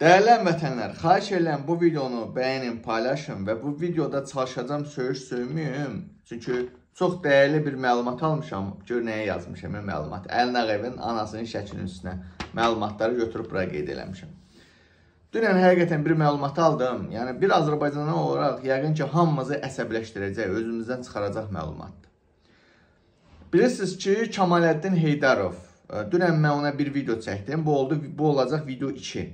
Dəyərli vətənlər, xahiş edirəm bu videonu bəyənin, paylaşın və bu videoda çalışacağım söyüş söymüyüm. Çünki çox dəyərli bir məlumat almışam. Gör nəyə yazmışam mən yəni məlumat. Əlnağevin anasının şəklinin üstünə məlumatları götürüb bura qeyd eləmişəm. Dünən həqiqətən bir məlumat aldım. Yəni bir Azərbaycanlı olaraq yəqin ki, hamımızı əsəbləşdirəcək, özümüzdən çıxaracaq məlumatdır. Bilirsiniz ki, Kamaləddin Heydarov e, dünən mən ona bir video çəkdim. Bu oldu, bu olacaq video 2.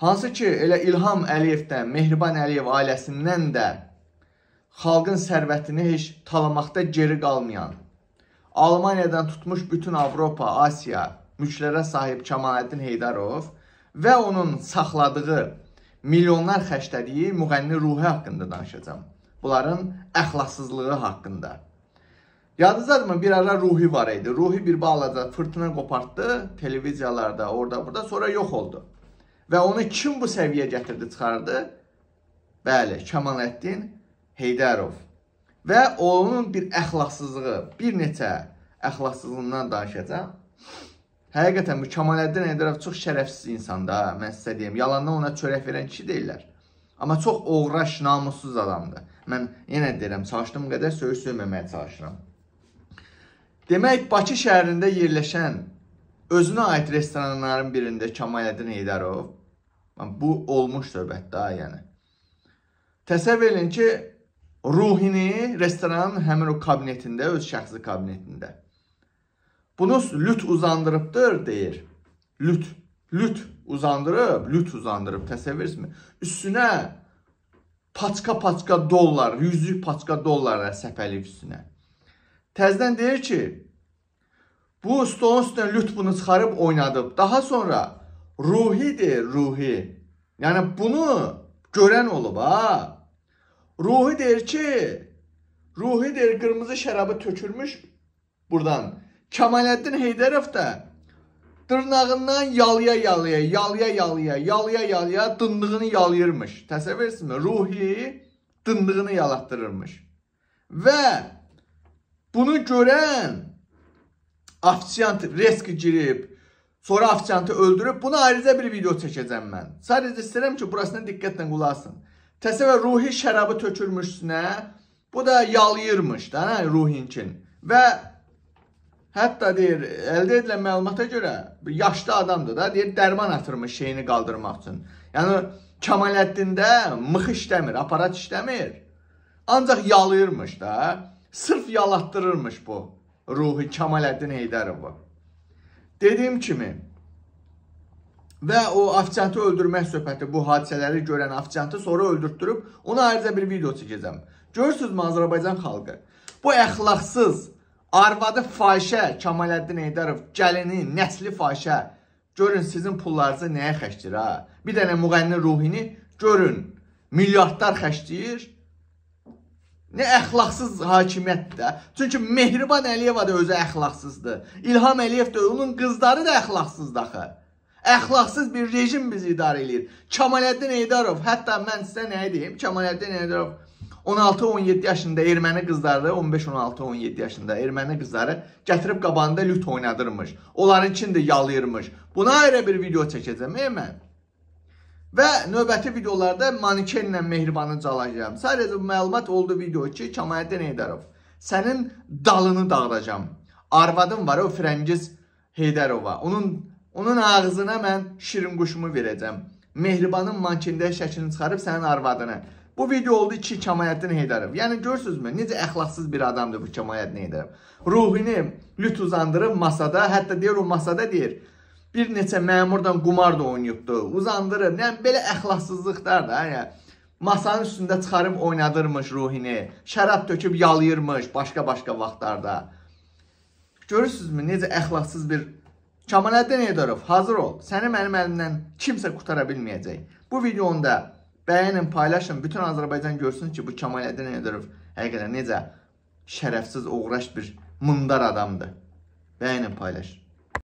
Hansı ki, elə İlham Əliyevdən, Mehriban Əliyev ailəsindən də xalqın sərvətini heç talamaqda geri qalmayan, Almaniyadan tutmuş bütün Avropa, Asiya mülklərə sahib Kamaləddin Heydarov və onun saxladığı milyonlar xərclədiyi müğənni ruhi haqqında danışacağam. Bunların əxlassızlığı haqqında. Yadınızdadırmı bir ara Ruhi var idi. Ruhi bir bağladı, fırtına qopartdı televiziyalarda, orada burada sonra yox oldu və onu kim bu səviyyəyə gətirdi, çıxardı? Bəli, Kamaləddin Heydərov. Və onun bir əxlaqsızlığı, bir neçə əxlaqsızlığından danışacağam. Həqiqətən bu Kamaləddin Heydərov çox şərəfsiz insanda, mən sizə deyim, yalandan ona çörək verən kişi deyirlər. Amma çox oğraş, namussuz adamdır. Mən yenə deyirəm, çalışdığım qədər söyüş söyməməyə çalışıram. Demək, Bakı şəhərində yerləşən özünə aid restoranların birində Kamaləddin Heydərov Yəni, bu olmuş söhbət daha yəni. Təsəvvür edin ki, ruhini restoranın həmin o kabinetində, öz şəxsi kabinetində. Bunu lüt uzandırıbdır deyir. Lüt, lüt uzandırıb, lüt uzandırıb təsəvvürsünüz. Üstünə paçka-paçka dollar, yüzlük paçka dollara səpəlib üstünə. Təzdən deyir ki, bu stolun üstünə lüt bunu çıxarıb oynadıb. Daha sonra Ruhidir ruhi. Yani bunu görən olub ha. Ruhi deyir ki, Ruhi deyir qırmızı şərabı tökülmüş buradan. Kamaləddin Heydərov da dırnağından yalıya yalıya, yalıya yalıya, yalıya yalıya dındığını yalayırmış. Təsəvvür etsinmi? Ruhi dındığını yalatdırırmış. Və bunu görən ofisiant risk girib, Sonra ofisiantı öldürüb buna ayrıca bir video çəkəcəm mən. Sadəcə istəyirəm ki, burasına diqqətlə qulaqsın. Təsəvvür ruhi şərabı tökülmüşsünə, bu da yalıyırmış da hə, ruhinkin. Və hətta deyir, əldə edilən məlumata görə yaşlı adamdır da, deyir, dərman atırmış şeyini qaldırmaq üçün. Yəni Kamaləddində mıx işləmir, aparat işləmir. Ancaq yalıyırmış da, sırf yalatdırırmış bu ruhi Kamaləddin Heydərovu. Dediyim kimi, və o ofisiantı öldürmək söhbəti, bu hadisələri görən ofisiantı sonra öldürtdürüb, ona ayrıca bir video çəkəcəm. Görürsünüzmü Azərbaycan xalqı? Bu əxlaqsız, arvadı fahişə Kamaləddin Eydarov, gəlini, nəsli fahişə. Görün sizin pullarınızı nəyə xərcləyir ha? Bir dənə müğənninin ruhini görün. Milyardlar xərcləyir. Nə əxlaqsız hakimiyyətdir də. Çünki Mehriban Əliyeva da özü əxlaqsızdır. İlham Əliyev də, onun qızları da əxlaqsızdır axı. Əxlaqsız bir rejim bizi idarə eləyir. Kamaləddin Eydarov, hətta mən sizə nə deyim? Kamaləddin Eydarov 16-17 yaşında erməni qızları, 15-16-17 yaşında erməni qızları gətirib qabanda lüt oynadırmış. Onlarınkini də yalayırmış. Buna ayrı bir video çəkəcəm, ey mən. Və növbəti videolarda manikenlə mehribanı calacağam. Sadəcə məlumat oldu video ki, Kamaləddin Heydərov, sənin dalını dağıdacam. Arvadım var o Frəngiz Heydərova. Onun onun ağzına mən şirin quşumu verəcəm. Mehribanın mankində şəklini çıxarıb sənin arvadını. Bu video oldu 2 Kamaləddin Heydərov. Yəni görürsüzmü, necə əxlaqsız bir adamdır bu Kamaləddin Heydərov. Ruhini lüt uzandırıb masada, hətta deyir o masada deyir, bir neçə məmurla qumar da oynayıbdı, uzandırıb. Yəni belə əxlassızlıqlar da, yəni masanın üstündə çıxarıb oynadırmış ruhini, şərab töküb yalayırmış başqa-başqa vaxtlarda. Görürsünüzmü necə əxlaqsız bir Kamaləddin Eydorov, hazır ol. Səni mənim əlimdən kimsə qutara bilməyəcək. Bu videonu da bəyənin, paylaşın. Bütün Azərbaycan görsün ki, bu Kamaləddin Eydorov həqiqətən necə şərəfsiz, uğraş bir mındar adamdır. Bəyənin, paylaşın.